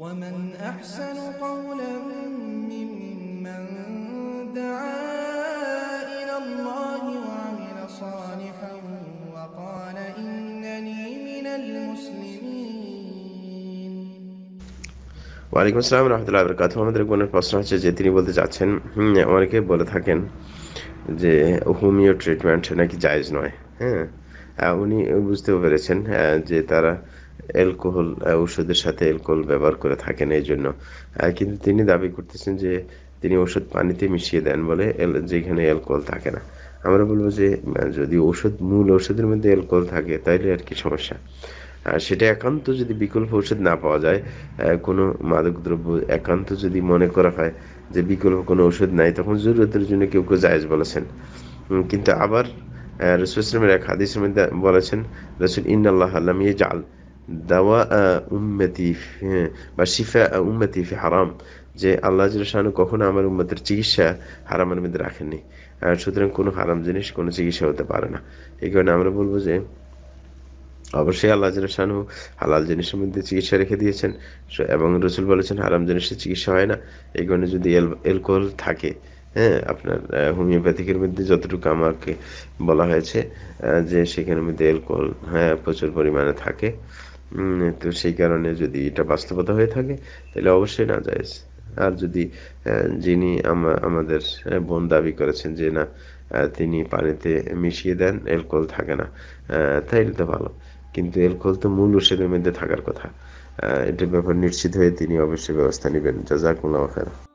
ওয়ালাইকুম আসসালাম রহমতুল্লাহ কথা আমাদের বোনের প্রশ্ন হচ্ছে যে তিনি বলতে চাচ্ছেন অনেকে বলে থাকেন যে হোমিও ট্রিটমেন্ট নাকি জায়জ নয় হ্যাঁ উনি বুঝতেও পেরেছেন যে তারা অ্যালকোহল ওষুধের সাথে অ্যালকোহল ব্যবহার করে থাকেন এই জন্য কিন্তু তিনি দাবি করতেছেন যে তিনি ওষুধ পানিতে মিশিয়ে দেন বলে যেখানে অ্যালকোহল থাকে না আমরা বলবো যে যদি ওষুধ মূল ওষুধের মধ্যে অ্যালকোহল থাকে তাইলে আর কি সমস্যা আর সেটা একান্ত যদি বিকল্প ওষুধ না পাওয়া যায় কোনো মাদকদ্রব্য একান্ত যদি মনে করা হয় যে বিকল্প কোনো ওষুধ নাই তখন জরুরতের জন্য কেউ কেউ জায়েজ বলেছেন কিন্তু আবার রসুল ইসলামের এক হাদিসের মধ্যে বলেছেন রসুল ইন্নআল্লাহ আল্লাহ জাল দাওয়া উম্মতি বা শিফা উম্মতি ফি হারাম যে আল্লাহ জুলশাহানু কখনো আমার উম্মতের চিকিৎসা হারামের মধ্যে রাখেননি সুতরাং কোনো হারাম জিনিস কোনো চিকিৎসা হতে পারে না এই কারণে আমরা বলবো যে অবশ্যই আল্লাহ জুলশাহানু হালাল জিনিসের মধ্যে চিকিৎসা রেখে দিয়েছেন এবং রসুল বলেছেন হারাম জিনিসের চিকিৎসা হয় না এই কারণে যদি অ্যালকোহল থাকে হ্যাঁ আপনার হোমিওপ্যাথিকের মধ্যে যতটুকু আমাকে বলা হয়েছে যে সেখানের মধ্যে অ্যালকোহল হ্যাঁ প্রচুর পরিমাণে থাকে তো সেই কারণে যদি এটা বাস্তবতা হয়ে থাকে তাহলে অবশ্যই না যায় আর যদি যিনি আমাদের বোন দাবি করেছেন যে না তিনি পানিতে মিশিয়ে দেন অ্যালকোহল থাকে না তাইলে তো ভালো কিন্তু অ্যালকোহল তো মূল ওষুধের মধ্যে থাকার কথা এটার ব্যাপার নিশ্চিত হয়ে তিনি অবশ্যই ব্যবস্থা নেবেন জাজাকুল্লাহ খেলা